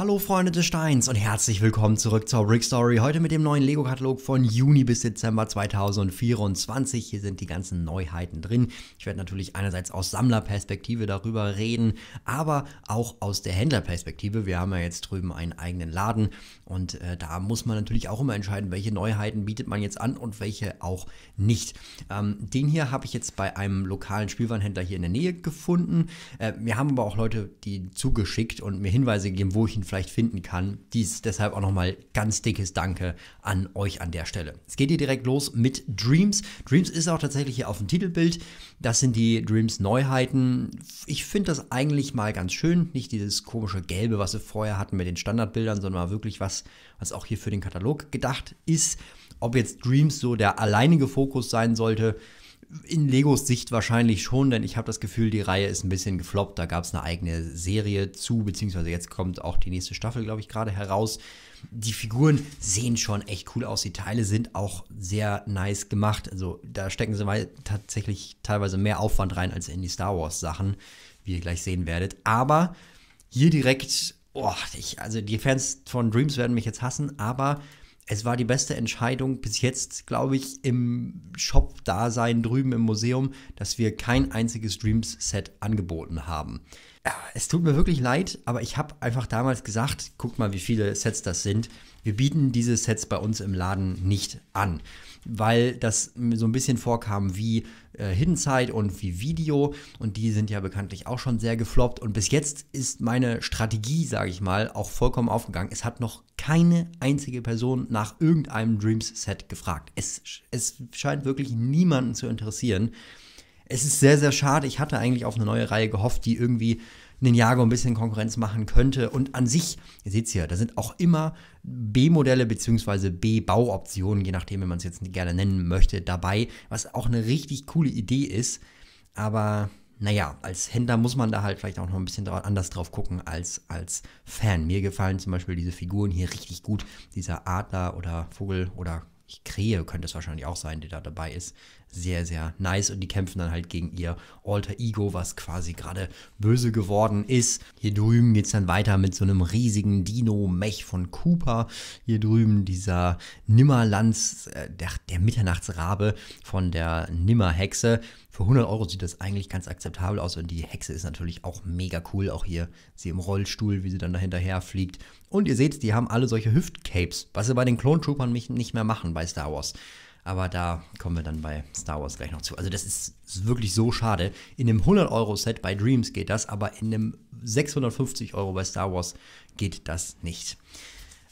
Hallo Freunde des Steins und herzlich willkommen zurück zur Brick Story. Heute mit dem neuen Lego-Katalog von Juni bis Dezember 2024. Hier sind die ganzen Neuheiten drin. Ich werde natürlich einerseits aus Sammlerperspektive darüber reden, aber auch aus der Händlerperspektive. Wir haben ja jetzt drüben einen eigenen Laden und äh, da muss man natürlich auch immer entscheiden, welche Neuheiten bietet man jetzt an und welche auch nicht. Ähm, den hier habe ich jetzt bei einem lokalen Spielwarenhändler hier in der Nähe gefunden. Äh, mir haben aber auch Leute die zugeschickt und mir Hinweise gegeben, wo ich ihn vielleicht finden kann. Dies deshalb auch nochmal ganz dickes Danke an euch an der Stelle. Es geht hier direkt los mit Dreams. Dreams ist auch tatsächlich hier auf dem Titelbild. Das sind die Dreams Neuheiten. Ich finde das eigentlich mal ganz schön. Nicht dieses komische Gelbe, was wir vorher hatten mit den Standardbildern, sondern mal wirklich was, was auch hier für den Katalog gedacht ist. Ob jetzt Dreams so der alleinige Fokus sein sollte, in Legos Sicht wahrscheinlich schon, denn ich habe das Gefühl, die Reihe ist ein bisschen gefloppt. Da gab es eine eigene Serie zu, beziehungsweise jetzt kommt auch die nächste Staffel, glaube ich, gerade heraus. Die Figuren sehen schon echt cool aus. Die Teile sind auch sehr nice gemacht. Also da stecken sie mal tatsächlich teilweise mehr Aufwand rein als in die Star Wars Sachen, wie ihr gleich sehen werdet. Aber hier direkt, oh, ich, also die Fans von Dreams werden mich jetzt hassen, aber es war die beste Entscheidung bis jetzt, glaube ich, im Shop-Dasein drüben im Museum, dass wir kein einziges Dreams-Set angeboten haben. Es tut mir wirklich leid, aber ich habe einfach damals gesagt, guck mal, wie viele Sets das sind. Wir bieten diese Sets bei uns im Laden nicht an weil das so ein bisschen vorkam wie äh, Hidden Side und wie Video und die sind ja bekanntlich auch schon sehr gefloppt und bis jetzt ist meine Strategie, sage ich mal, auch vollkommen aufgegangen. Es hat noch keine einzige Person nach irgendeinem Dreams Set gefragt. Es, es scheint wirklich niemanden zu interessieren. Es ist sehr, sehr schade. Ich hatte eigentlich auf eine neue Reihe gehofft, die irgendwie Ninjago ein bisschen Konkurrenz machen könnte. Und an sich, ihr seht es hier, da sind auch immer B-Modelle bzw. B-Bauoptionen, je nachdem, wie man es jetzt gerne nennen möchte, dabei, was auch eine richtig coole Idee ist. Aber naja, als Händler muss man da halt vielleicht auch noch ein bisschen anders drauf gucken als als Fan. Mir gefallen zum Beispiel diese Figuren hier richtig gut. Dieser Adler oder Vogel oder Krähe könnte es wahrscheinlich auch sein, der da dabei ist sehr, sehr nice. Und die kämpfen dann halt gegen ihr Alter Ego, was quasi gerade böse geworden ist. Hier drüben geht es dann weiter mit so einem riesigen Dino-Mech von Cooper. Hier drüben dieser Nimmerlands, äh, der, der Mitternachtsrabe von der Nimmerhexe. Für 100 Euro sieht das eigentlich ganz akzeptabel aus und die Hexe ist natürlich auch mega cool. Auch hier sie im Rollstuhl, wie sie dann dahinterher fliegt. Und ihr seht, die haben alle solche Hüftcapes, was sie bei den Clone Troopern nicht mehr machen bei Star Wars. Aber da kommen wir dann bei Star Wars gleich noch zu. Also das ist, wirklich so schade. In einem 100-Euro-Set bei Dreams geht das, aber in einem 650 Euro bei Star Wars geht das nicht.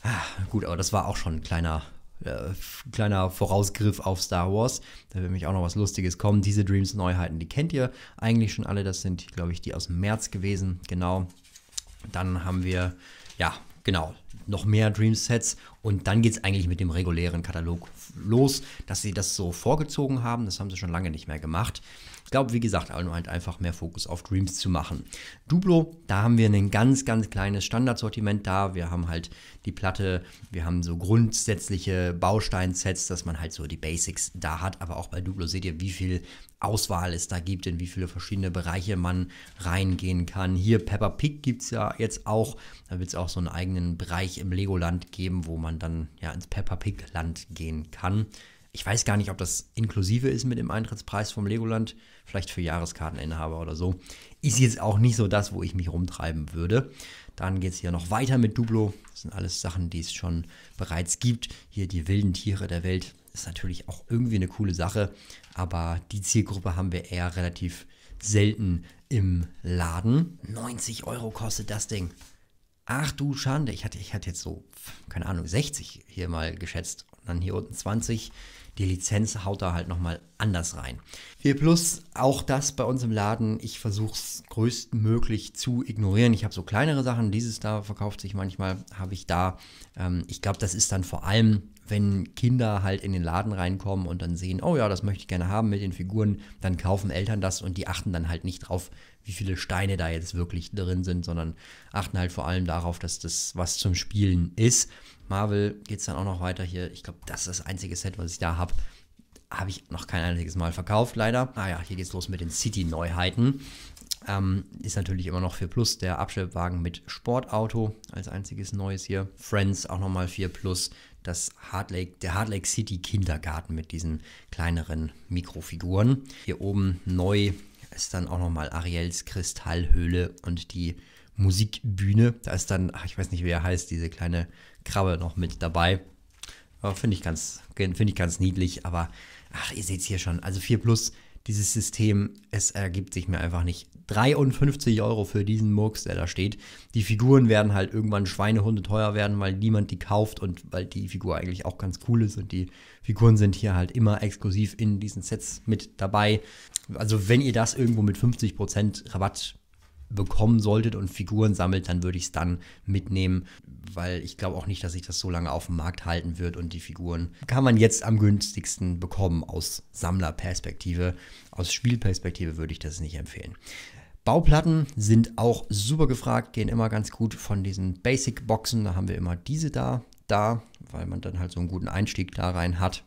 Ah, gut, aber das war auch schon ein kleiner äh, kleiner Vorausgriff auf Star Wars. Da wird mich auch noch was Lustiges kommen. Diese Dreams-Neuheiten, die kennt ihr eigentlich schon alle. Das sind, glaube ich, die aus dem März gewesen. Genau. Dann haben wir, ja, genau, noch mehr Dreams-Sets. Und dann geht es eigentlich mit dem regulären Katalog los, dass sie das so vorgezogen haben. Das haben sie schon lange nicht mehr gemacht. Ich glaube, wie gesagt, halt einfach mehr Fokus auf Dreams zu machen. Dublo, da haben wir ein ganz, ganz kleines Standardsortiment da. Wir haben halt die Platte, wir haben so grundsätzliche Bausteinsets, dass man halt so die Basics da hat. Aber auch bei Dublo seht ihr, wie viel Auswahl es da gibt, in wie viele verschiedene Bereiche man reingehen kann. Hier Pepper Pig gibt es ja jetzt auch. Da wird es auch so einen eigenen Bereich im Legoland geben, wo man man dann ja ins Peppa Pig Land gehen kann. Ich weiß gar nicht, ob das inklusive ist mit dem Eintrittspreis vom Legoland, vielleicht für Jahreskarteninhaber oder so. Ist jetzt auch nicht so das, wo ich mich rumtreiben würde. Dann geht es hier noch weiter mit Dublo. Das sind alles Sachen, die es schon bereits gibt. Hier die wilden Tiere der Welt ist natürlich auch irgendwie eine coole Sache, aber die Zielgruppe haben wir eher relativ selten im Laden. 90 Euro kostet das Ding. Ach du Schande, ich hatte, ich hatte jetzt so, keine Ahnung, 60 hier mal geschätzt und dann hier unten 20. Die Lizenz haut da halt nochmal anders rein. 4 Plus, auch das bei uns im Laden, ich versuche es größtmöglich zu ignorieren. Ich habe so kleinere Sachen, dieses da verkauft sich manchmal, habe ich da. Ähm, ich glaube, das ist dann vor allem wenn Kinder halt in den Laden reinkommen und dann sehen, oh ja, das möchte ich gerne haben mit den Figuren, dann kaufen Eltern das und die achten dann halt nicht drauf, wie viele Steine da jetzt wirklich drin sind, sondern achten halt vor allem darauf, dass das was zum Spielen ist. Marvel geht es dann auch noch weiter hier. Ich glaube, das ist das einzige Set, was ich da habe. Habe ich noch kein einziges Mal verkauft, leider. Ah ja, hier geht's los mit den City-Neuheiten. Ähm, ist natürlich immer noch 4 Plus der Abschleppwagen mit Sportauto als einziges Neues hier. Friends auch nochmal 4 Plus das Hard Lake, der Hard Lake City Kindergarten mit diesen kleineren Mikrofiguren. Hier oben neu ist dann auch nochmal Ariels Kristallhöhle und die Musikbühne. Da ist dann, ach, ich weiß nicht, wie er heißt, diese kleine Krabbe noch mit dabei. Finde ich, ganz, find ich ganz niedlich, aber ach, ihr seht es hier schon. Also 4 Plus, dieses System, es ergibt sich mir einfach nicht. 53 Euro für diesen Murks, der da steht. Die Figuren werden halt irgendwann Schweinehunde teuer werden, weil niemand die kauft und weil die Figur eigentlich auch ganz cool ist und die Figuren sind hier halt immer exklusiv in diesen Sets mit dabei. Also wenn ihr das irgendwo mit 50% Rabatt bekommen solltet und Figuren sammelt, dann würde ich es dann mitnehmen, weil ich glaube auch nicht, dass sich das so lange auf dem Markt halten wird und die Figuren kann man jetzt am günstigsten bekommen aus Sammlerperspektive. Aus Spielperspektive würde ich das nicht empfehlen. Bauplatten sind auch super gefragt, gehen immer ganz gut von diesen Basic-Boxen. Da haben wir immer diese da, da, weil man dann halt so einen guten Einstieg da rein hat.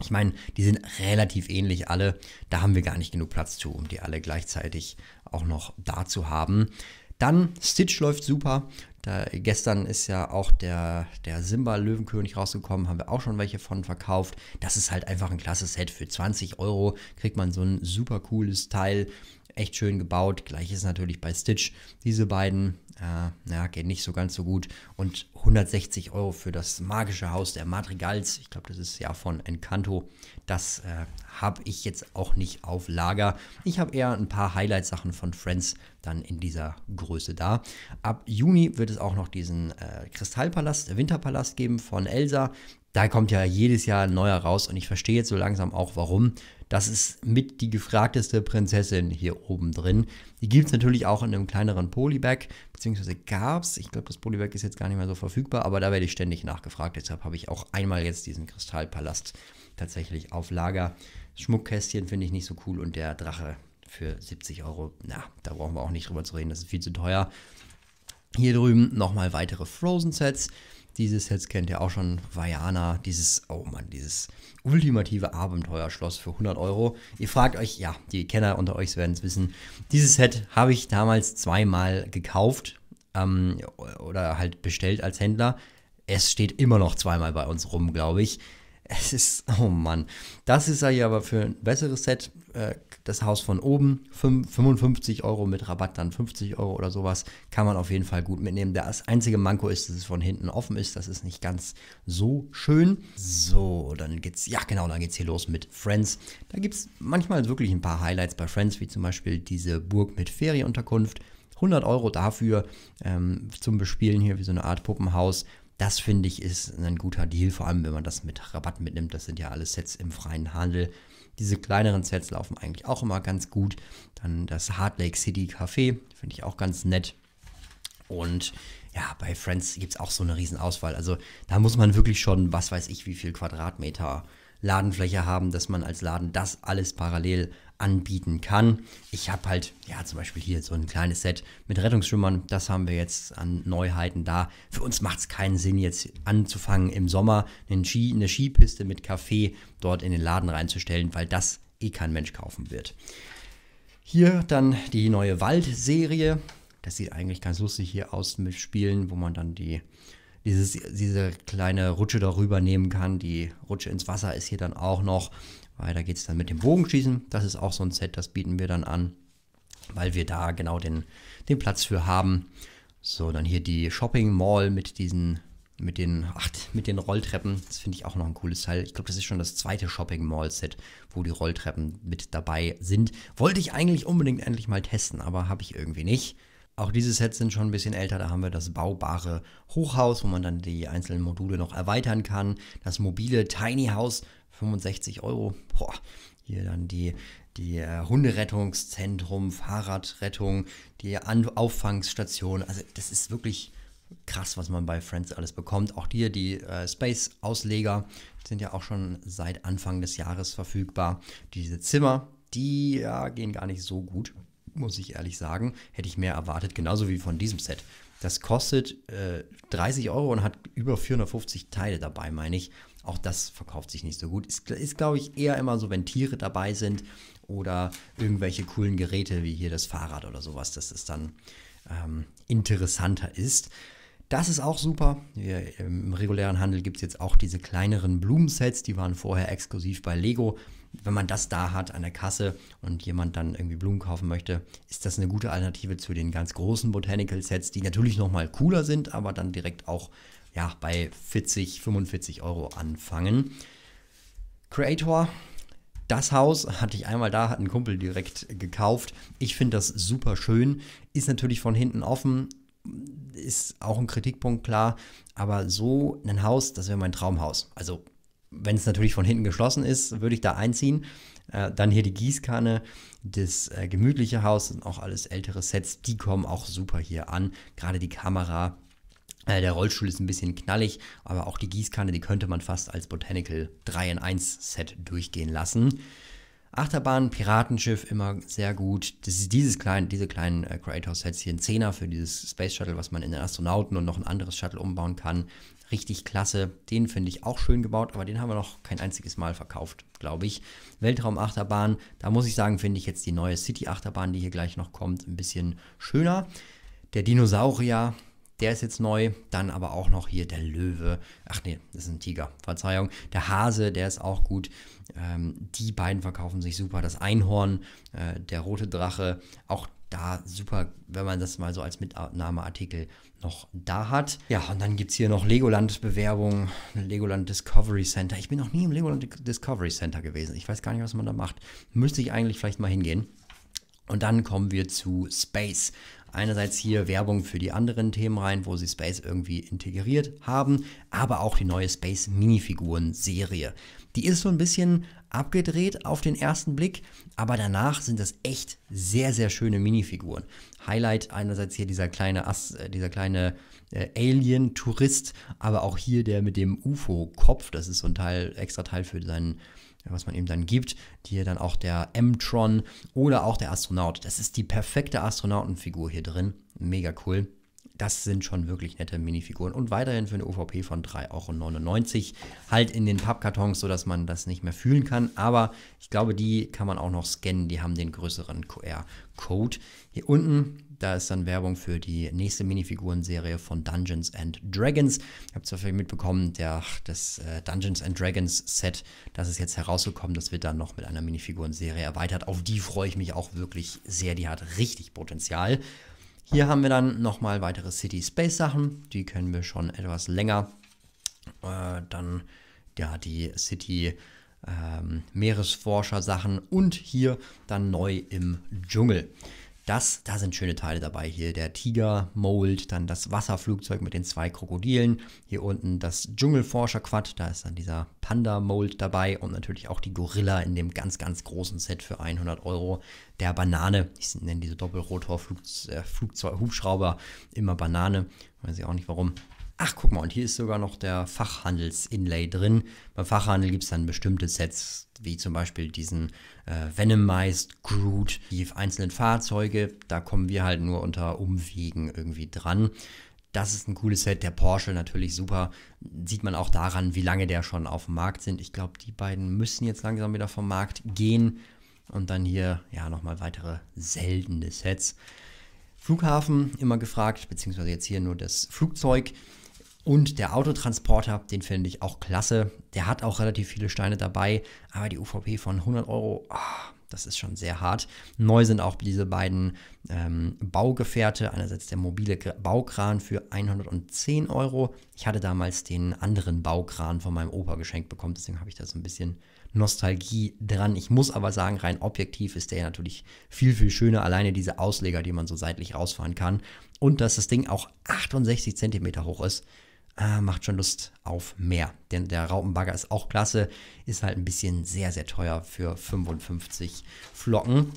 Ich meine, die sind relativ ähnlich alle. Da haben wir gar nicht genug Platz zu, um die alle gleichzeitig auch noch da zu haben. Dann Stitch läuft super. Da, gestern ist ja auch der, der Simba Löwenkönig rausgekommen, haben wir auch schon welche von verkauft. Das ist halt einfach ein klasse Set. Für 20 Euro kriegt man so ein super cooles Teil echt schön gebaut. Gleich ist natürlich bei Stitch. Diese beiden, äh, ja, gehen nicht so ganz so gut. Und 160 Euro für das magische Haus der Madrigals. Ich glaube, das ist ja von Encanto. Das äh, habe ich jetzt auch nicht auf Lager. Ich habe eher ein paar Highlight-Sachen von Friends dann in dieser Größe da. Ab Juni wird es auch noch diesen äh, Kristallpalast, äh, Winterpalast geben von Elsa. Da kommt ja jedes Jahr ein neuer raus und ich verstehe jetzt so langsam auch, warum das ist mit die gefragteste Prinzessin hier oben drin. Die gibt es natürlich auch in einem kleineren Polybag, beziehungsweise gab es. Ich glaube, das Polybag ist jetzt gar nicht mehr so verfügbar, aber da werde ich ständig nachgefragt. Deshalb habe ich auch einmal jetzt diesen Kristallpalast tatsächlich auf Lager. Das Schmuckkästchen finde ich nicht so cool und der Drache für 70 Euro, na, da brauchen wir auch nicht drüber zu reden, das ist viel zu teuer. Hier drüben nochmal weitere Frozen-Sets diese Sets kennt ihr auch schon, Vajana, dieses, oh Mann, dieses ultimative Abenteuerschloss für 100 Euro. Ihr fragt euch, ja, die Kenner unter euch werden es wissen, dieses Set habe ich damals zweimal gekauft ähm, oder halt bestellt als Händler. Es steht immer noch zweimal bei uns rum, glaube ich. Es ist, oh Mann, das ist ja aber für ein besseres Set äh, das Haus von oben, 55 Euro mit Rabatt dann 50 Euro oder sowas, kann man auf jeden Fall gut mitnehmen. Das einzige Manko ist, dass es von hinten offen ist, das ist nicht ganz so schön. So, dann geht's, ja genau, dann geht's hier los mit Friends. Da gibt es manchmal wirklich ein paar Highlights bei Friends, wie zum Beispiel diese Burg mit Ferienunterkunft. 100 Euro dafür ähm, zum Bespielen hier wie so eine Art Puppenhaus. Das finde ich ist ein guter Deal, vor allem wenn man das mit Rabatt mitnimmt. Das sind ja alles Sets im freien Handel. Diese kleineren Sets laufen eigentlich auch immer ganz gut. Dann das Hard Lake City Café, finde ich auch ganz nett. Und ja, bei Friends gibt es auch so eine Riesenauswahl. Also da muss man wirklich schon, was weiß ich, wie viel Quadratmeter Ladenfläche haben, dass man als Laden das alles parallel anbieten kann. Ich habe halt, ja, zum Beispiel hier so ein kleines Set mit Rettungsschwimmern. Das haben wir jetzt an Neuheiten da. Für uns macht es keinen Sinn, jetzt anzufangen, im Sommer einen Ski, eine Skipiste mit Kaffee dort in den Laden reinzustellen, weil das eh kein Mensch kaufen wird. Hier dann die neue Waldserie. Das sieht eigentlich ganz lustig hier aus mit Spielen, wo man dann die dieses, diese kleine Rutsche darüber nehmen kann. Die Rutsche ins Wasser ist hier dann auch noch. Weiter geht es dann mit dem Bogenschießen. Das ist auch so ein Set, das bieten wir dann an, weil wir da genau den, den Platz für haben. So, dann hier die Shopping Mall mit diesen, mit den, ach, mit den Rolltreppen. Das finde ich auch noch ein cooles Teil. Ich glaube, das ist schon das zweite Shopping Mall Set, wo die Rolltreppen mit dabei sind. Wollte ich eigentlich unbedingt endlich mal testen, aber habe ich irgendwie nicht. Auch diese Sets sind schon ein bisschen älter. Da haben wir das baubare Hochhaus, wo man dann die einzelnen Module noch erweitern kann. Das mobile Tiny House, 65 Euro. Boah, hier dann die, die äh, Hunderettungszentrum, Fahrradrettung, die An Auffangstation. Also das ist wirklich krass, was man bei Friends alles bekommt. Auch hier die äh, Space-Ausleger sind ja auch schon seit Anfang des Jahres verfügbar. Diese Zimmer, die ja, gehen gar nicht so gut muss ich ehrlich sagen. Hätte ich mehr erwartet, genauso wie von diesem Set. Das kostet äh, 30 Euro und hat über 450 Teile dabei, meine ich. Auch das verkauft sich nicht so gut. Ist, ist glaube ich, eher immer so, wenn Tiere dabei sind oder irgendwelche coolen Geräte wie hier das Fahrrad oder sowas, dass es dann ähm, interessanter ist. Das ist auch super. Im regulären Handel gibt es jetzt auch diese kleineren Blumensets, die waren vorher exklusiv bei Lego wenn man das da hat an der Kasse und jemand dann irgendwie Blumen kaufen möchte, ist das eine gute Alternative zu den ganz großen Botanical Sets, die natürlich nochmal cooler sind, aber dann direkt auch ja, bei 40, 45 Euro anfangen. Creator, das Haus hatte ich einmal da, hat ein Kumpel direkt gekauft. Ich finde das super schön, ist natürlich von hinten offen, ist auch ein Kritikpunkt klar, aber so ein Haus, das wäre mein Traumhaus. Also wenn es natürlich von hinten geschlossen ist, würde ich da einziehen. Äh, dann hier die Gießkanne, das äh, gemütliche Haus sind auch alles ältere Sets, die kommen auch super hier an. Gerade die Kamera, äh, der Rollstuhl ist ein bisschen knallig, aber auch die Gießkanne, die könnte man fast als Botanical 3 in 1 Set durchgehen lassen. Achterbahn, Piratenschiff immer sehr gut. Das ist dieses kleine, diese kleinen äh, Creator-Sets hier ein Zehner für dieses Space Shuttle, was man in den Astronauten und noch ein anderes Shuttle umbauen kann richtig klasse. Den finde ich auch schön gebaut, aber den haben wir noch kein einziges Mal verkauft, glaube ich. Weltraumachterbahn, da muss ich sagen, finde ich jetzt die neue City-Achterbahn, die hier gleich noch kommt, ein bisschen schöner. Der Dinosaurier, der ist jetzt neu. Dann aber auch noch hier der Löwe. Ach nee, das ist ein Tiger. Verzeihung. Der Hase, der ist auch gut. Ähm, die beiden verkaufen sich super. Das Einhorn, äh, der rote Drache. Auch da super, wenn man das mal so als Mitnahmeartikel noch da hat. Ja, und dann gibt es hier noch Legoland-Bewerbung, Legoland Discovery Center. Ich bin noch nie im Legoland Discovery Center gewesen. Ich weiß gar nicht, was man da macht. Müsste ich eigentlich vielleicht mal hingehen. Und dann kommen wir zu Space. Einerseits hier Werbung für die anderen Themen rein, wo sie Space irgendwie integriert haben, aber auch die neue Space Minifiguren-Serie. Die ist so ein bisschen abgedreht auf den ersten Blick, aber danach sind das echt sehr, sehr schöne Minifiguren. Highlight einerseits hier dieser kleine Ast, äh, dieser kleine äh, Alien-Tourist, aber auch hier der mit dem UFO-Kopf, das ist so ein Teil, extra Teil für seinen äh, was man ihm dann gibt, hier dann auch der M-Tron oder auch der Astronaut. Das ist die perfekte Astronautenfigur hier drin. Mega cool das sind schon wirklich nette Minifiguren. Und weiterhin für eine OVP von 3,99 Euro. Halt in den Pappkartons, sodass man das nicht mehr fühlen kann. Aber ich glaube, die kann man auch noch scannen. Die haben den größeren QR-Code. Hier unten, da ist dann Werbung für die nächste Minifigurenserie von Dungeons and Dragons. Ich habe zwar vielleicht mitbekommen, der, das äh, Dungeons and Dragons Set, das ist jetzt herausgekommen. Das wird dann noch mit einer Minifigurenserie erweitert. Auf die freue ich mich auch wirklich sehr. Die hat richtig Potenzial. Hier haben wir dann nochmal weitere City Space Sachen. Die können wir schon etwas länger. Äh, dann ja die City ähm, Meeresforscher Sachen und hier dann neu im Dschungel. Das, da sind schöne Teile dabei. Hier der Tiger-Mold, dann das Wasserflugzeug mit den zwei Krokodilen. Hier unten das Dschungelforscher-Quad, da ist dann dieser Panda-Mold dabei. Und natürlich auch die Gorilla in dem ganz, ganz großen Set für 100 Euro. Der Banane, ich nenne diese Doppelrotor-Hubschrauber äh, immer Banane, weiß ich auch nicht warum ach guck mal, und hier ist sogar noch der Fachhandels-Inlay drin. Beim Fachhandel gibt es dann bestimmte Sets, wie zum Beispiel diesen äh, Venomized Groot, die einzelnen Fahrzeuge. Da kommen wir halt nur unter Umwegen irgendwie dran. Das ist ein cooles Set. Der Porsche natürlich super. Sieht man auch daran, wie lange der schon auf dem Markt sind. Ich glaube, die beiden müssen jetzt langsam wieder vom Markt gehen. Und dann hier, ja, nochmal weitere seltene Sets. Flughafen immer gefragt, beziehungsweise jetzt hier nur das Flugzeug. Und der Autotransporter, den finde ich auch klasse. Der hat auch relativ viele Steine dabei, aber die UVP von 100 Euro, oh, das ist schon sehr hart. Neu sind auch diese beiden ähm, Baugefährte. Einerseits der mobile Baukran für 110 Euro. Ich hatte damals den anderen Baukran von meinem Opa geschenkt bekommen, deswegen habe ich da so ein bisschen Nostalgie dran. Ich muss aber sagen, rein objektiv ist der natürlich viel, viel schöner. Alleine diese Ausleger, die man so seitlich rausfahren kann. Und dass das Ding auch 68 cm hoch ist äh, macht schon Lust auf mehr. Denn der Raupenbagger ist auch klasse, ist halt ein bisschen sehr, sehr teuer für 55 Flocken.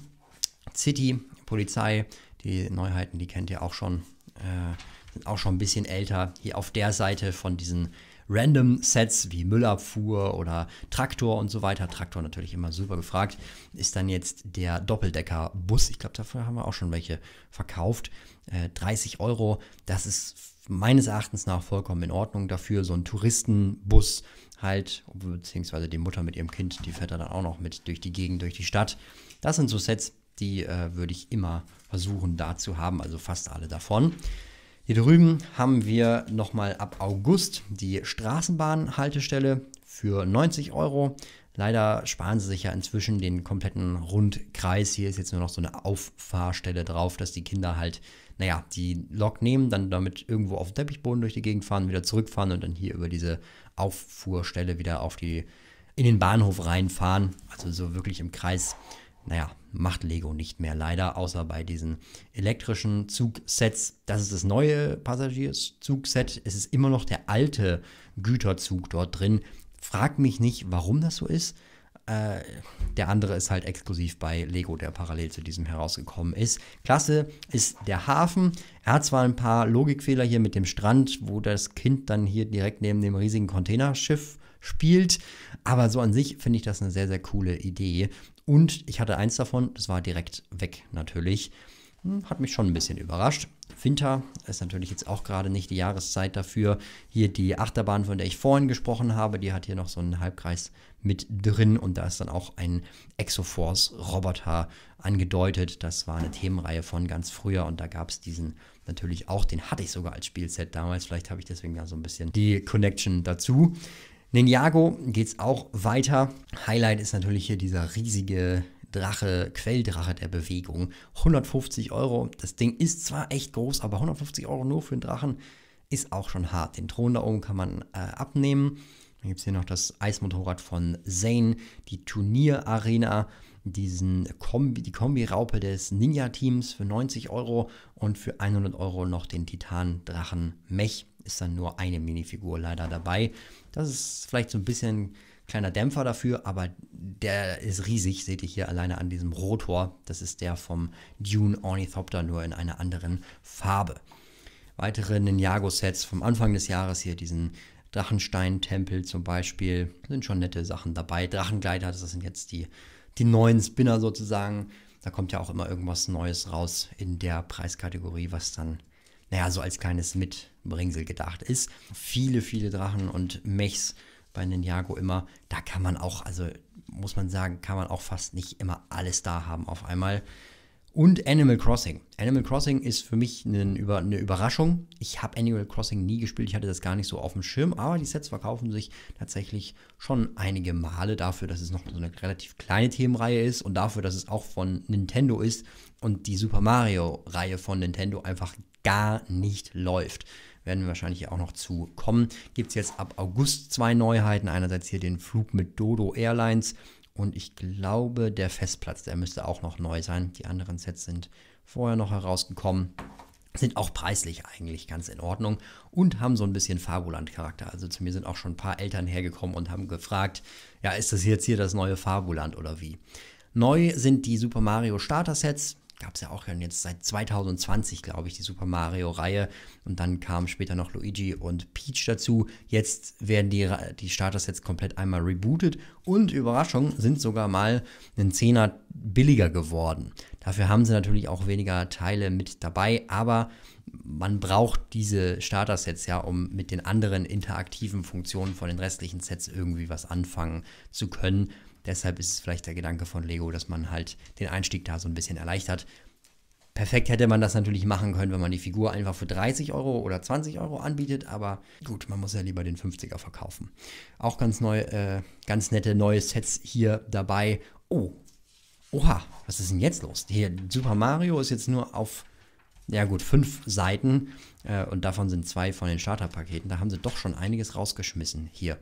City, Polizei, die Neuheiten, die kennt ihr auch schon, äh, sind auch schon ein bisschen älter. Hier auf der Seite von diesen Random Sets wie Müllabfuhr oder Traktor und so weiter. Traktor natürlich immer super gefragt. Ist dann jetzt der Doppeldecker-Bus. Ich glaube, dafür haben wir auch schon welche verkauft. Äh, 30 Euro. Das ist meines Erachtens nach vollkommen in Ordnung dafür, so einen Touristenbus halt, beziehungsweise die Mutter mit ihrem Kind, die fährt dann auch noch mit durch die Gegend, durch die Stadt. Das sind so Sets, die äh, würde ich immer versuchen da zu haben, also fast alle davon. Hier drüben haben wir nochmal ab August die Straßenbahnhaltestelle für 90 Euro. Leider sparen sie sich ja inzwischen den kompletten Rundkreis. Hier ist jetzt nur noch so eine Auffahrstelle drauf, dass die Kinder halt naja, die Lok nehmen, dann damit irgendwo auf dem Teppichboden durch die Gegend fahren, wieder zurückfahren und dann hier über diese Auffuhrstelle wieder auf die, in den Bahnhof reinfahren. Also so wirklich im Kreis. Naja, macht Lego nicht mehr leider, außer bei diesen elektrischen Zugsets. Das ist das neue Passagierszugset. Es ist immer noch der alte Güterzug dort drin. Frag mich nicht, warum das so ist. Äh, der andere ist halt exklusiv bei Lego, der parallel zu diesem herausgekommen ist. Klasse ist der Hafen. Er hat zwar ein paar Logikfehler hier mit dem Strand, wo das Kind dann hier direkt neben dem riesigen Containerschiff spielt, aber so an sich finde ich das eine sehr, sehr coole Idee. Und ich hatte eins davon, das war direkt weg natürlich. Hm, hat mich schon ein bisschen überrascht. Winter ist natürlich jetzt auch gerade nicht die Jahreszeit dafür. Hier die Achterbahn, von der ich vorhin gesprochen habe, die hat hier noch so einen Halbkreis mit drin und da ist dann auch ein Exoforce-Roboter angedeutet. Das war eine Themenreihe von ganz früher und da gab es diesen natürlich auch. Den hatte ich sogar als Spielset damals. Vielleicht habe ich deswegen da so ein bisschen die Connection dazu. Ninjago geht es auch weiter. Highlight ist natürlich hier dieser riesige Drache, Quelldrache der Bewegung. 150 Euro. Das Ding ist zwar echt groß, aber 150 Euro nur für einen Drachen ist auch schon hart. Den Thron da oben kann man äh, abnehmen. Dann gibt es hier noch das Eismotorrad von Zane, die Turnierarena, diesen Kombi, die Kombi-Raupe des Ninja-Teams für 90 Euro und für 100 Euro noch den Titan-Drachen Mech. Ist dann nur eine Minifigur leider dabei. Das ist vielleicht so ein bisschen kleiner Dämpfer dafür, aber der ist riesig, seht ihr hier alleine an diesem Rotor. Das ist der vom Dune Ornithopter, nur in einer anderen Farbe. Weitere Ninjago-Sets vom Anfang des Jahres, hier diesen Drachenstein-Tempel zum Beispiel, sind schon nette Sachen dabei. Drachengleiter, das sind jetzt die, die neuen Spinner sozusagen. Da kommt ja auch immer irgendwas Neues raus in der Preiskategorie, was dann naja, so als kleines Mitbringsel gedacht ist. Viele, viele Drachen und Mechs bei Ninjago immer, da kann man auch, also muss man sagen, kann man auch fast nicht immer alles da haben auf einmal. Und Animal Crossing. Animal Crossing ist für mich eine, Über eine Überraschung. Ich habe Animal Crossing nie gespielt, ich hatte das gar nicht so auf dem Schirm, aber die Sets verkaufen sich tatsächlich schon einige Male dafür, dass es noch so eine relativ kleine Themenreihe ist und dafür, dass es auch von Nintendo ist, und die Super Mario-Reihe von Nintendo einfach gar nicht läuft. Werden wir wahrscheinlich auch noch zu kommen. Gibt es jetzt ab August zwei Neuheiten. Einerseits hier den Flug mit Dodo Airlines und ich glaube der Festplatz, der müsste auch noch neu sein. Die anderen Sets sind vorher noch herausgekommen. Sind auch preislich eigentlich ganz in Ordnung und haben so ein bisschen Fabuland-Charakter. Also zu mir sind auch schon ein paar Eltern hergekommen und haben gefragt, ja, ist das jetzt hier das neue Fabuland oder wie? Neu sind die Super Mario Starter Sets, gab es ja auch schon jetzt seit 2020, glaube ich, die Super Mario-Reihe. Und dann kamen später noch Luigi und Peach dazu. Jetzt werden die, die Starter-Sets komplett einmal rebootet. Und Überraschung, sind sogar mal einen Zehner billiger geworden. Dafür haben sie natürlich auch weniger Teile mit dabei, aber man braucht diese Starter-Sets ja, um mit den anderen interaktiven Funktionen von den restlichen Sets irgendwie was anfangen zu können. Deshalb ist es vielleicht der Gedanke von Lego, dass man halt den Einstieg da so ein bisschen erleichtert. Perfekt hätte man das natürlich machen können, wenn man die Figur einfach für 30 Euro oder 20 Euro anbietet, aber gut, man muss ja lieber den 50er verkaufen. Auch ganz neu, äh, ganz nette neue Sets hier dabei. Oh, oha, was ist denn jetzt los? Hier, Super Mario ist jetzt nur auf ja gut, fünf Seiten äh, und davon sind zwei von den Starterpaketen. Da haben sie doch schon einiges rausgeschmissen hier.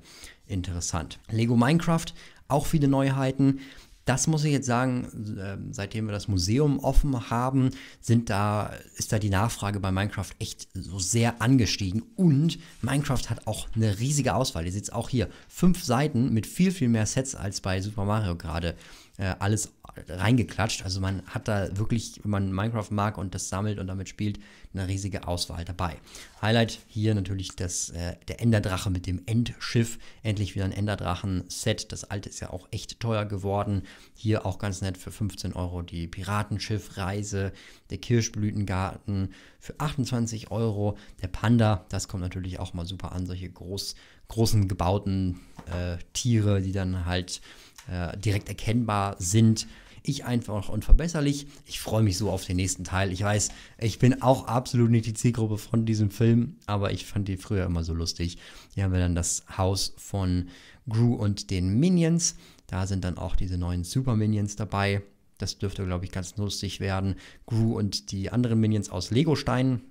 Interessant. Lego Minecraft, auch viele Neuheiten. Das muss ich jetzt sagen, ähm, seitdem wir das Museum offen haben, sind da, ist da die Nachfrage bei Minecraft echt so sehr angestiegen. Und Minecraft hat auch eine riesige Auswahl. Ihr seht es auch hier. Fünf Seiten mit viel, viel mehr Sets als bei Super Mario gerade. Äh, alles reingeklatscht. Also man hat da wirklich, wenn man Minecraft mag und das sammelt und damit spielt, eine riesige Auswahl dabei. Highlight hier natürlich das, äh, der Enderdrache mit dem Endschiff. Endlich wieder ein Enderdrachen-Set. Das alte ist ja auch echt teuer geworden. Hier auch ganz nett für 15 Euro die Piratenschiffreise, der Kirschblütengarten für 28 Euro, der Panda, das kommt natürlich auch mal super an, solche groß, großen gebauten äh, Tiere, die dann halt äh, direkt erkennbar sind ich einfach unverbesserlich. Ich freue mich so auf den nächsten Teil. Ich weiß, ich bin auch absolut nicht die Zielgruppe von diesem Film, aber ich fand die früher immer so lustig. Hier haben wir dann das Haus von Gru und den Minions. Da sind dann auch diese neuen Super Minions dabei. Das dürfte, glaube ich, ganz lustig werden. Gru und die anderen Minions aus Legosteinen.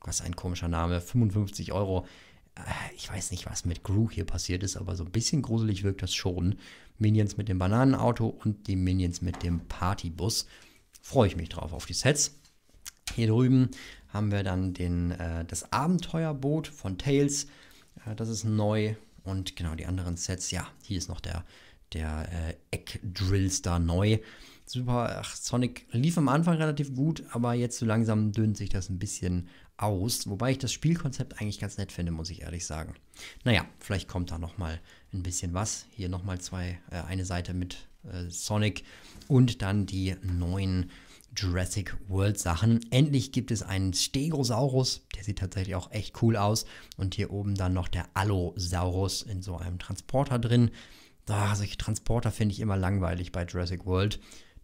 Was ein komischer Name. 55 Euro äh, ich weiß nicht, was mit Gru hier passiert ist, aber so ein bisschen gruselig wirkt das schon. Minions mit dem Bananenauto und die Minions mit dem Partybus. Freue ich mich drauf auf die Sets. Hier drüben haben wir dann den, äh, das Abenteuerboot von Tails. Äh, das ist neu. Und genau die anderen Sets, ja, hier ist noch der, der äh, Eck-Drillstar neu. Super, ach, Sonic lief am Anfang relativ gut, aber jetzt so langsam dünnt sich das ein bisschen aus, wobei ich das Spielkonzept eigentlich ganz nett finde, muss ich ehrlich sagen. Naja, vielleicht kommt da nochmal ein bisschen was. Hier nochmal zwei, äh, eine Seite mit äh, Sonic und dann die neuen Jurassic World Sachen. Endlich gibt es einen Stegosaurus, der sieht tatsächlich auch echt cool aus. Und hier oben dann noch der Allosaurus in so einem Transporter drin. Da, solche Transporter finde ich immer langweilig bei Jurassic World.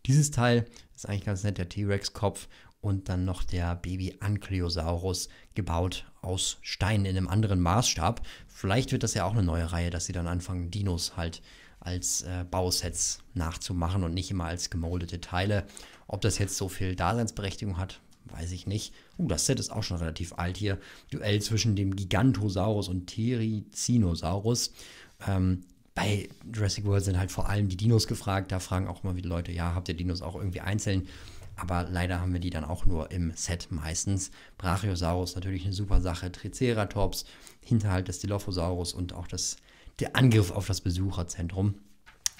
Dieses Teil ist eigentlich ganz nett, der T-Rex-Kopf und dann noch der Baby Ankylosaurus gebaut aus Steinen in einem anderen Maßstab. Vielleicht wird das ja auch eine neue Reihe, dass sie dann anfangen, Dinos halt als äh, Bausets nachzumachen und nicht immer als gemoldete Teile. Ob das jetzt so viel Daseinsberechtigung hat, weiß ich nicht. Uh, das Set ist auch schon relativ alt hier. Duell zwischen dem Gigantosaurus und Terizinosaurus. Ähm, bei Jurassic World sind halt vor allem die Dinos gefragt. Da fragen auch immer wieder Leute, ja, habt ihr Dinos auch irgendwie einzeln? aber leider haben wir die dann auch nur im Set meistens. Brachiosaurus natürlich eine super Sache, Triceratops, Hinterhalt des Dilophosaurus und auch das, der Angriff auf das Besucherzentrum.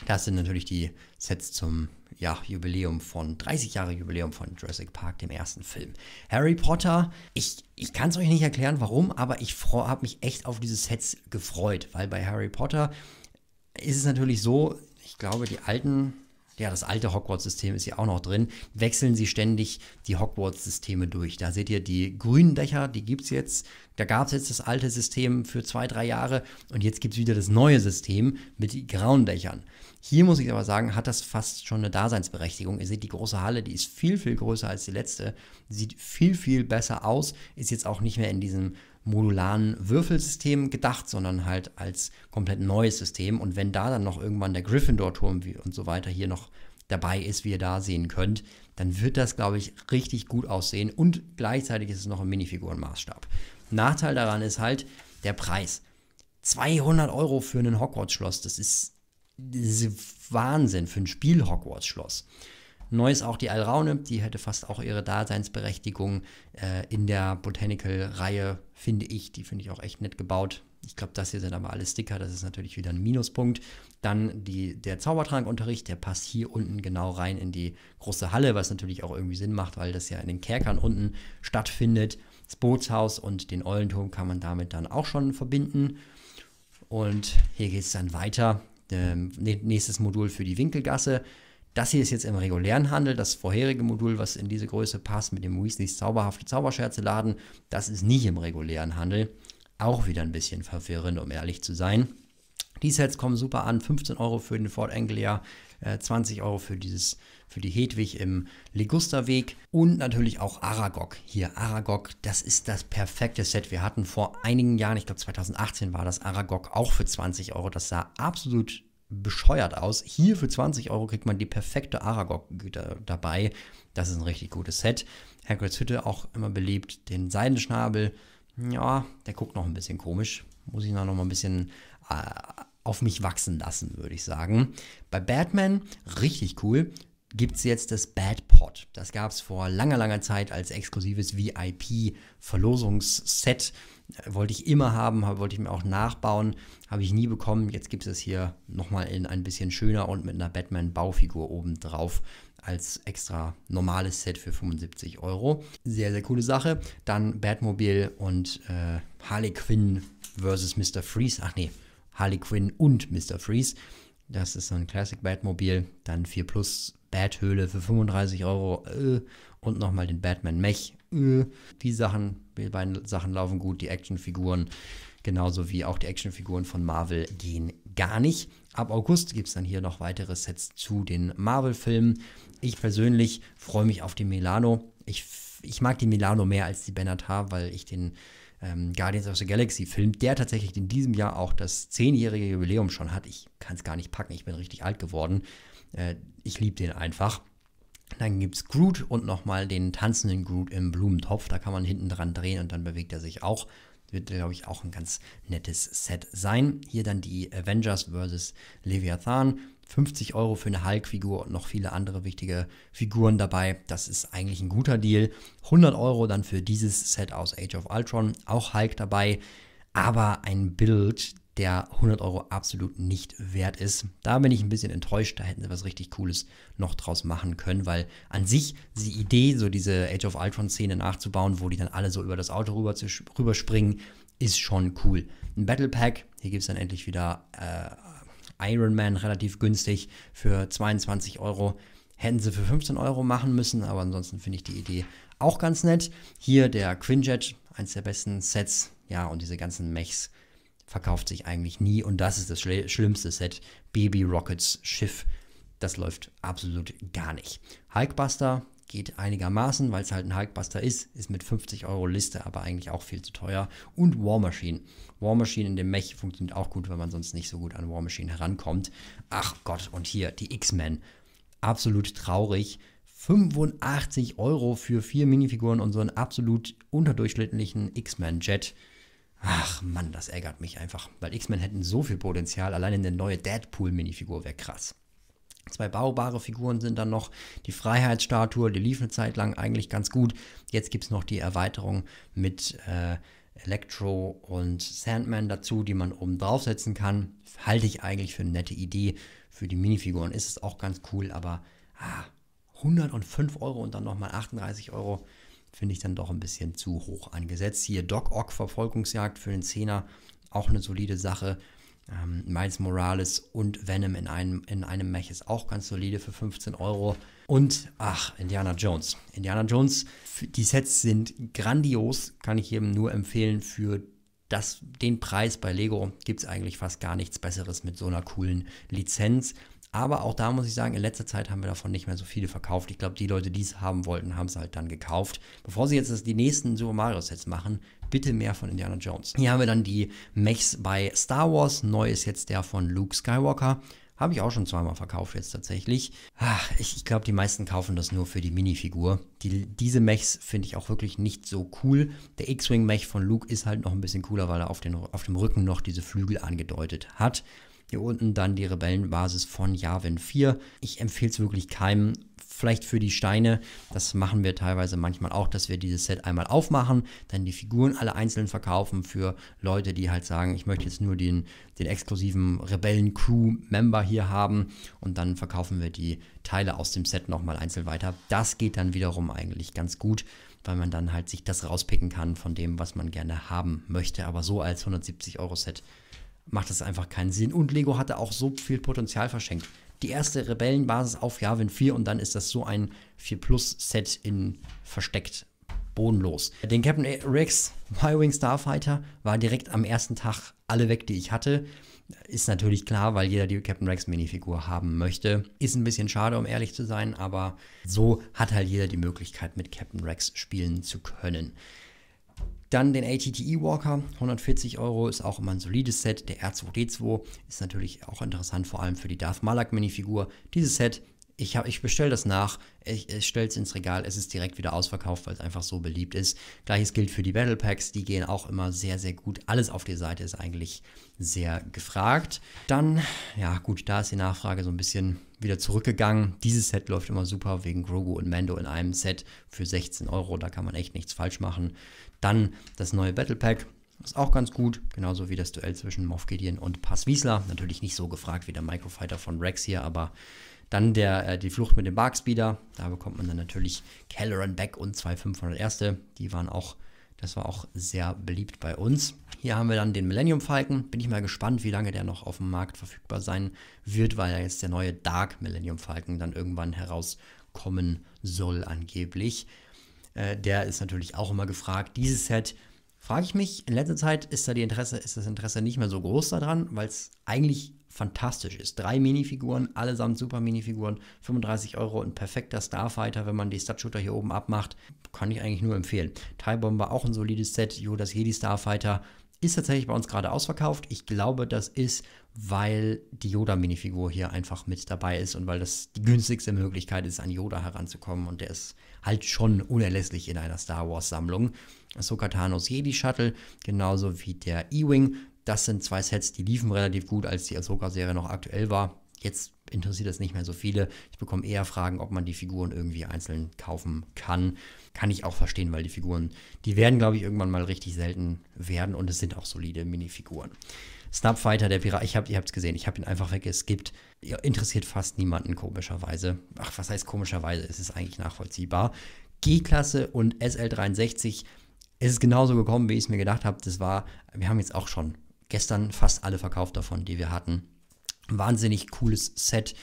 Das sind natürlich die Sets zum ja, Jubiläum von 30 Jahre Jubiläum von Jurassic Park, dem ersten Film. Harry Potter, ich, ich kann es euch nicht erklären, warum, aber ich habe mich echt auf diese Sets gefreut, weil bei Harry Potter ist es natürlich so, ich glaube, die alten ja, das alte Hogwarts-System ist ja auch noch drin, wechseln sie ständig die Hogwarts-Systeme durch. Da seht ihr die grünen Dächer, die gibt es jetzt. Da gab es jetzt das alte System für zwei, drei Jahre und jetzt gibt es wieder das neue System mit grauen Dächern. Hier muss ich aber sagen, hat das fast schon eine Daseinsberechtigung. Ihr seht, die große Halle, die ist viel, viel größer als die letzte, sieht viel, viel besser aus, ist jetzt auch nicht mehr in diesem modularen Würfelsystem gedacht, sondern halt als komplett neues System. Und wenn da dann noch irgendwann der Gryffindor-Turm und so weiter hier noch dabei ist, wie ihr da sehen könnt, dann wird das, glaube ich, richtig gut aussehen. Und gleichzeitig ist es noch im Minifigurenmaßstab. Nachteil daran ist halt der Preis. 200 Euro für einen Hogwarts-Schloss, das ist, das ist Wahnsinn für ein Spiel-Hogwarts-Schloss. Neu ist auch die Alraune, die hätte fast auch ihre Daseinsberechtigung äh, in der Botanical-Reihe, finde ich. Die finde ich auch echt nett gebaut. Ich glaube, das hier sind aber alle Sticker, das ist natürlich wieder ein Minuspunkt. Dann die, der Zaubertrankunterricht, der passt hier unten genau rein in die große Halle, was natürlich auch irgendwie Sinn macht, weil das ja in den Kerkern unten stattfindet. Das Bootshaus und den Eulenturm kann man damit dann auch schon verbinden. Und hier geht es dann weiter. Ähm, nächstes Modul für die Winkelgasse. Das hier ist jetzt im regulären Handel, das vorherige Modul, was in diese Größe passt, mit dem Weasleys zauberhafte Zauberscherze laden, das ist nicht im regulären Handel. Auch wieder ein bisschen verwirrend, um ehrlich zu sein. Die Sets kommen super an, 15 Euro für den Ford Anglia, 20 äh, Euro für, dieses, für die Hedwig im Legusta-Weg und natürlich auch Aragog. Hier, Aragog, das ist das perfekte Set. Wir hatten vor einigen Jahren, ich glaube 2018 war das Aragog auch für 20 Euro. Das sah absolut bescheuert aus. Hier für 20 Euro kriegt man die perfekte Aragog-Güter dabei. Das ist ein richtig gutes Set. Hagrids Hütte auch immer beliebt. Den Seidenschnabel, ja, der guckt noch ein bisschen komisch. Muss ich noch mal ein bisschen äh, auf mich wachsen lassen, würde ich sagen. Bei Batman, richtig cool gibt es jetzt das Bad Pod. Das gab es vor langer, langer Zeit als exklusives VIP-Verlosungsset. Äh, wollte ich immer haben, wollte ich mir auch nachbauen, habe ich nie bekommen. Jetzt gibt es es hier nochmal in ein bisschen schöner und mit einer Batman-Baufigur oben drauf als extra normales Set für 75 Euro. Sehr, sehr coole Sache. Dann Batmobile und äh, Harley Quinn versus Mr. Freeze. Ach nee, Harley Quinn und Mr. Freeze. Das ist so ein Classic Batmobil. Dann 4 Plus Bathöhle für 35 Euro. Äh, und nochmal den Batman Mech. Äh. Die Sachen, die beiden Sachen laufen gut. Die Actionfiguren, genauso wie auch die Actionfiguren von Marvel, gehen gar nicht. Ab August gibt es dann hier noch weitere Sets zu den Marvel-Filmen. Ich persönlich freue mich auf die Milano. Ich, ich mag die Milano mehr als die Benatar, weil ich den ähm, Guardians of the Galaxy Film, der tatsächlich in diesem Jahr auch das zehnjährige Jubiläum schon hat. Ich kann es gar nicht packen, ich bin richtig alt geworden. Äh, ich liebe den einfach. Dann gibt es Groot und nochmal den tanzenden Groot im Blumentopf. Da kann man hinten dran drehen und dann bewegt er sich auch. Wird, glaube ich, auch ein ganz nettes Set sein. Hier dann die Avengers vs. Leviathan. 50 Euro für eine Hulk-Figur und noch viele andere wichtige Figuren dabei. Das ist eigentlich ein guter Deal. 100 Euro dann für dieses Set aus Age of Ultron, auch Hulk dabei, aber ein Bild, der 100 Euro absolut nicht wert ist. Da bin ich ein bisschen enttäuscht, da hätten sie was richtig Cooles noch draus machen können, weil an sich die Idee, so diese Age of Ultron-Szene nachzubauen, wo die dann alle so über das Auto rüber, rüberspringen, ist schon cool. Ein Battle Pack, hier gibt es dann endlich wieder äh, Iron Man relativ günstig für 22 Euro. Hätten sie für 15 Euro machen müssen, aber ansonsten finde ich die Idee auch ganz nett. Hier der Quinjet, eins der besten Sets. Ja, und diese ganzen Mechs verkauft sich eigentlich nie. Und das ist das schl schlimmste Set. Baby Rockets Schiff. Das läuft absolut gar nicht. Hulkbuster geht einigermaßen, weil es halt ein Hulkbuster ist, ist mit 50 Euro Liste aber eigentlich auch viel zu teuer. Und War Machine. War Machine in dem Mech funktioniert auch gut, wenn man sonst nicht so gut an War Machine herankommt. Ach Gott, und hier die X-Men. Absolut traurig. 85 Euro für vier Minifiguren und so einen absolut unterdurchschnittlichen X-Men-Jet. Ach Mann, das ärgert mich einfach, weil X-Men hätten so viel Potenzial. Allein in der neue Deadpool-Minifigur wäre krass. Zwei baubare Figuren sind dann noch die Freiheitsstatue, die lief eine Zeit lang eigentlich ganz gut. Jetzt gibt es noch die Erweiterung mit äh, Electro und Sandman dazu, die man oben draufsetzen kann. Halte ich eigentlich für eine nette Idee. Für die Minifiguren ist es auch ganz cool, aber ah, 105 Euro und dann nochmal 38 Euro finde ich dann doch ein bisschen zu hoch angesetzt. Hier Doc Ock Verfolgungsjagd für den Zehner, auch eine solide Sache. Ähm, Miles Morales und Venom in einem, in einem Mech ist auch ganz solide für 15 Euro. Und ach, Indiana Jones. Indiana Jones, die Sets sind grandios, kann ich jedem nur empfehlen. Für das, den Preis bei Lego gibt es eigentlich fast gar nichts Besseres mit so einer coolen Lizenz. Aber auch da muss ich sagen, in letzter Zeit haben wir davon nicht mehr so viele verkauft. Ich glaube, die Leute, die es haben wollten, haben es halt dann gekauft. Bevor sie jetzt die nächsten Super Mario Sets machen, bitte mehr von Indiana Jones. Hier haben wir dann die Mechs bei Star Wars. Neu ist jetzt der von Luke Skywalker. Habe ich auch schon zweimal verkauft jetzt tatsächlich. Ach, ich, ich glaube, die meisten kaufen das nur für die Minifigur. Die, diese Mechs finde ich auch wirklich nicht so cool. Der X-Wing-Mech von Luke ist halt noch ein bisschen cooler, weil er auf, den, auf dem Rücken noch diese Flügel angedeutet hat. Hier unten dann die Rebellenbasis von Yavin 4. Ich empfehle es wirklich keinem vielleicht für die Steine. Das machen wir teilweise manchmal auch, dass wir dieses Set einmal aufmachen, dann die Figuren alle einzeln verkaufen für Leute, die halt sagen, ich möchte jetzt nur den, den exklusiven Rebellen-Crew-Member hier haben und dann verkaufen wir die Teile aus dem Set nochmal einzeln weiter. Das geht dann wiederum eigentlich ganz gut weil man dann halt sich das rauspicken kann von dem, was man gerne haben möchte. Aber so als 170 Euro Set macht das einfach keinen Sinn. Und Lego hatte auch so viel Potenzial verschenkt die erste Rebellenbasis auf Yavin 4 und dann ist das so ein 4-Plus-Set in versteckt bodenlos. Den Captain Rex Y-Wing Starfighter war direkt am ersten Tag alle weg, die ich hatte. Ist natürlich klar, weil jeder die Captain Rex Minifigur haben möchte. Ist ein bisschen schade, um ehrlich zu sein, aber so hat halt jeder die Möglichkeit, mit Captain Rex spielen zu können. Dann den ATTE Walker, 140 Euro, ist auch immer ein solides Set. Der R2D2 ist natürlich auch interessant, vor allem für die Darth Malak Minifigur. Dieses Set ich, ich bestelle das nach, ich, ich stelle es ins Regal, es ist direkt wieder ausverkauft, weil es einfach so beliebt ist. Gleiches gilt für die Battle Packs, die gehen auch immer sehr, sehr gut. Alles auf der Seite ist eigentlich sehr gefragt. Dann, ja gut, da ist die Nachfrage so ein bisschen wieder zurückgegangen. Dieses Set läuft immer super wegen Grogu und Mando in einem Set für 16 Euro, da kann man echt nichts falsch machen. Dann das neue Battle Pack, ist auch ganz gut, genauso wie das Duell zwischen Moff Gideon und Pass Wiesler. Natürlich nicht so gefragt wie der Microfighter von Rex hier, aber dann der, äh, die Flucht mit dem Barkspeeder. Da bekommt man dann natürlich Kelleran Beck und zwei 501. Die waren auch, das war auch sehr beliebt bei uns. Hier haben wir dann den Millennium Falcon. Bin ich mal gespannt, wie lange der noch auf dem Markt verfügbar sein wird, weil ja jetzt der neue Dark Millennium Falcon dann irgendwann herauskommen soll angeblich. Äh, der ist natürlich auch immer gefragt. Dieses Set frage ich mich, in letzter Zeit ist da die Interesse, ist das Interesse nicht mehr so groß daran, weil es eigentlich fantastisch ist. Drei Minifiguren, allesamt super Minifiguren, 35 Euro und perfekter Starfighter, wenn man die Stadtshooter hier oben abmacht, kann ich eigentlich nur empfehlen. TIE Bomber auch ein solides Set, Jo, das Jedi Starfighter ist tatsächlich bei uns gerade ausverkauft. Ich glaube, das ist, weil die Yoda-Minifigur hier einfach mit dabei ist und weil das die günstigste Möglichkeit ist, an Yoda heranzukommen. Und der ist halt schon unerlässlich in einer Star Wars-Sammlung. Sokatanos Jedi Shuttle, genauso wie der E-Wing, das sind zwei Sets, die liefen relativ gut, als die Ahsoka-Serie noch aktuell war. Jetzt interessiert das nicht mehr so viele. Ich bekomme eher Fragen, ob man die Figuren irgendwie einzeln kaufen kann. Kann ich auch verstehen, weil die Figuren, die werden, glaube ich, irgendwann mal richtig selten werden und es sind auch solide Minifiguren. Snapfighter, der Pirat, ich habe ihr habt es gesehen, ich habe ihn einfach weggeskippt. Interessiert fast niemanden komischerweise. Ach, was heißt komischerweise? Es ist eigentlich nachvollziehbar. G-Klasse und SL63 es ist genauso gekommen, wie ich es mir gedacht habe. Das war, wir haben jetzt auch schon gestern fast alle verkauft davon, die wir hatten. Wahnsinnig cooles Set.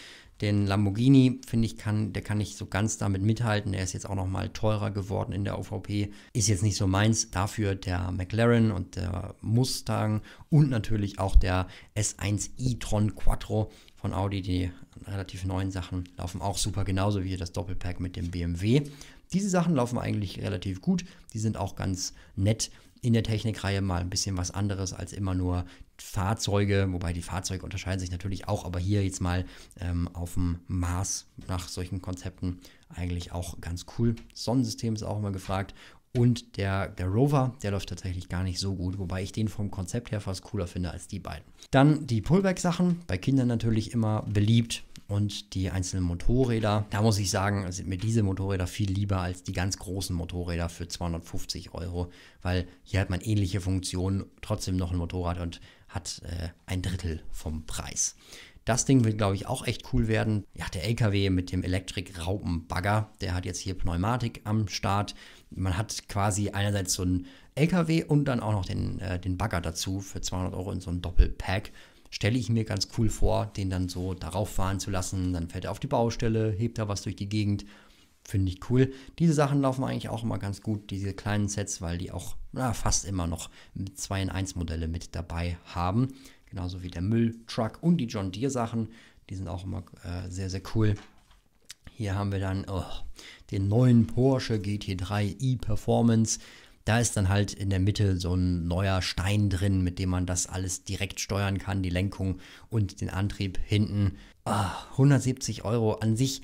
Den Lamborghini, finde ich, kann, der kann nicht so ganz damit mithalten. Der ist jetzt auch nochmal teurer geworden in der OVP. Ist jetzt nicht so meins. Dafür der McLaren und der Mustang und natürlich auch der S1 e-tron Quattro von Audi. Die relativ neuen Sachen laufen auch super, genauso wie das Doppelpack mit dem BMW. Diese Sachen laufen eigentlich relativ gut. Die sind auch ganz nett in der Technikreihe mal ein bisschen was anderes als immer nur Fahrzeuge, wobei die Fahrzeuge unterscheiden sich natürlich auch, aber hier jetzt mal ähm, auf dem Mars nach solchen Konzepten eigentlich auch ganz cool. Sonnensystem ist auch immer gefragt. Und der, der Rover, der läuft tatsächlich gar nicht so gut, wobei ich den vom Konzept her fast cooler finde als die beiden. Dann die Pullback-Sachen, bei Kindern natürlich immer beliebt, und die einzelnen Motorräder. Da muss ich sagen, sind mir diese Motorräder viel lieber als die ganz großen Motorräder für 250 Euro, weil hier hat man ähnliche Funktionen, trotzdem noch ein Motorrad und hat äh, ein Drittel vom Preis. Das Ding wird, glaube ich, auch echt cool werden. Ja, der LKW mit dem elektrik raupen bagger der hat jetzt hier Pneumatik am Start. Man hat quasi einerseits so einen LKW und dann auch noch den, äh, den Bagger dazu für 200 Euro in so einem Doppelpack stelle ich mir ganz cool vor, den dann so darauf fahren zu lassen. Dann fährt er auf die Baustelle, hebt da was durch die Gegend. Finde ich cool. Diese Sachen laufen eigentlich auch immer ganz gut, diese kleinen Sets, weil die auch na, fast immer noch 2 in 1 Modelle mit dabei haben. Genauso wie der Mülltruck und die John Deere Sachen. Die sind auch immer äh, sehr, sehr cool. Hier haben wir dann oh, den neuen Porsche GT3 e-Performance. Da ist dann halt in der Mitte so ein neuer Stein drin, mit dem man das alles direkt steuern kann, die Lenkung und den Antrieb hinten. Ah, 170 Euro an sich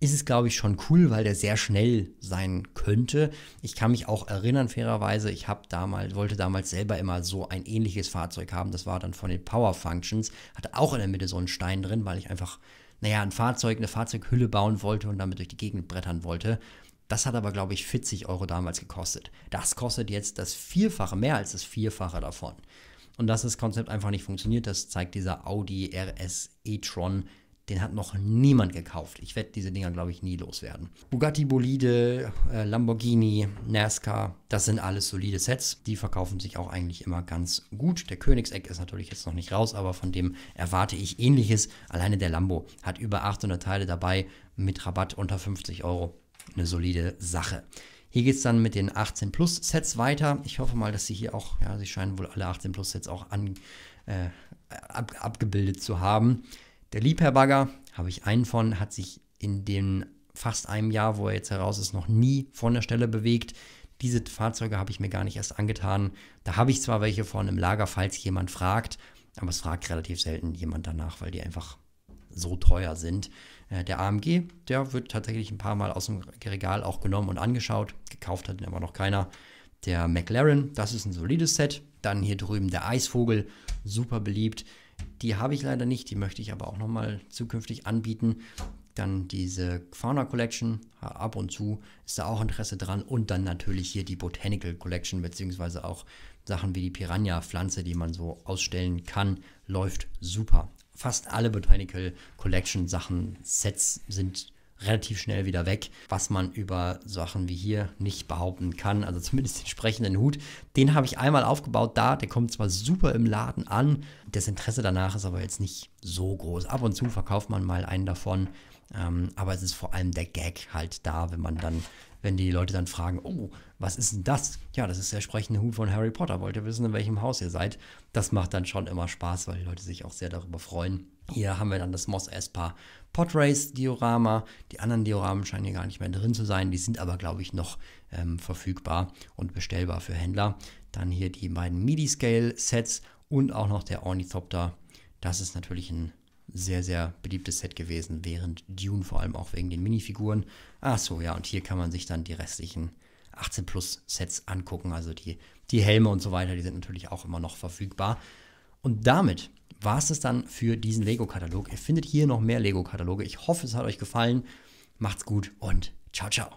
ist es, glaube ich, schon cool, weil der sehr schnell sein könnte. Ich kann mich auch erinnern, fairerweise, ich damals, wollte damals selber immer so ein ähnliches Fahrzeug haben. Das war dann von den Power Functions. Hatte auch in der Mitte so einen Stein drin, weil ich einfach, naja, ein Fahrzeug, eine Fahrzeughülle bauen wollte und damit durch die Gegend brettern wollte. Das hat aber, glaube ich, 40 Euro damals gekostet. Das kostet jetzt das Vierfache, mehr als das Vierfache davon. Und dass das Konzept einfach nicht funktioniert, das zeigt dieser Audi RS e-tron den hat noch niemand gekauft. Ich werde diese Dinger, glaube ich, nie loswerden. Bugatti Bolide, äh, Lamborghini, NASCAR, das sind alles solide Sets. Die verkaufen sich auch eigentlich immer ganz gut. Der Königseck ist natürlich jetzt noch nicht raus, aber von dem erwarte ich ähnliches. Alleine der Lambo hat über 800 Teile dabei mit Rabatt unter 50 Euro eine solide Sache. Hier geht es dann mit den 18 Plus Sets weiter. Ich hoffe mal, dass sie hier auch, ja, sie scheinen wohl alle 18 Plus Sets auch an, äh, ab, abgebildet zu haben. Der Liebherr-Bagger, habe ich einen von, hat sich in den fast einem Jahr, wo er jetzt heraus ist, noch nie von der Stelle bewegt. Diese Fahrzeuge habe ich mir gar nicht erst angetan. Da habe ich zwar welche von im Lager, falls jemand fragt, aber es fragt relativ selten jemand danach, weil die einfach so teuer sind. Äh, der AMG, der wird tatsächlich ein paar Mal aus dem Regal auch genommen und angeschaut. Gekauft hat ihn aber noch keiner. Der McLaren, das ist ein solides Set. Dann hier drüben der Eisvogel, super beliebt. Die habe ich leider nicht, die möchte ich aber auch nochmal zukünftig anbieten. Dann diese Fauna Collection, ab und zu ist da auch Interesse dran. Und dann natürlich hier die Botanical Collection, beziehungsweise auch Sachen wie die Piranha-Pflanze, die man so ausstellen kann, läuft super fast alle Botanical Collection Sachen, Sets sind relativ schnell wieder weg, was man über Sachen wie hier nicht behaupten kann. Also zumindest den sprechenden Hut. Den habe ich einmal aufgebaut da. Der kommt zwar super im Laden an, das Interesse danach ist aber jetzt nicht so groß. Ab und zu verkauft man mal einen davon. Ähm, aber es ist vor allem der Gag halt da, wenn man dann wenn die Leute dann fragen, oh, was ist denn das? Ja, das ist der sprechende Hut von Harry Potter. Wollt ihr wissen, in welchem Haus ihr seid? Das macht dann schon immer Spaß, weil die Leute sich auch sehr darüber freuen. Hier haben wir dann das Moss Espa Potrace Diorama. Die anderen Dioramen scheinen hier gar nicht mehr drin zu sein. Die sind aber, glaube ich, noch ähm, verfügbar und bestellbar für Händler. Dann hier die beiden MIDI-Scale Sets und auch noch der Ornithopter. Das ist natürlich ein sehr, sehr beliebtes Set gewesen, während Dune vor allem auch wegen den Minifiguren Ach so, ja, und hier kann man sich dann die restlichen 18 Plus Sets angucken. Also die, die Helme und so weiter, die sind natürlich auch immer noch verfügbar. Und damit war es dann für diesen Lego-Katalog. Ihr findet hier noch mehr Lego-Kataloge. Ich hoffe, es hat euch gefallen. Macht's gut und ciao, ciao.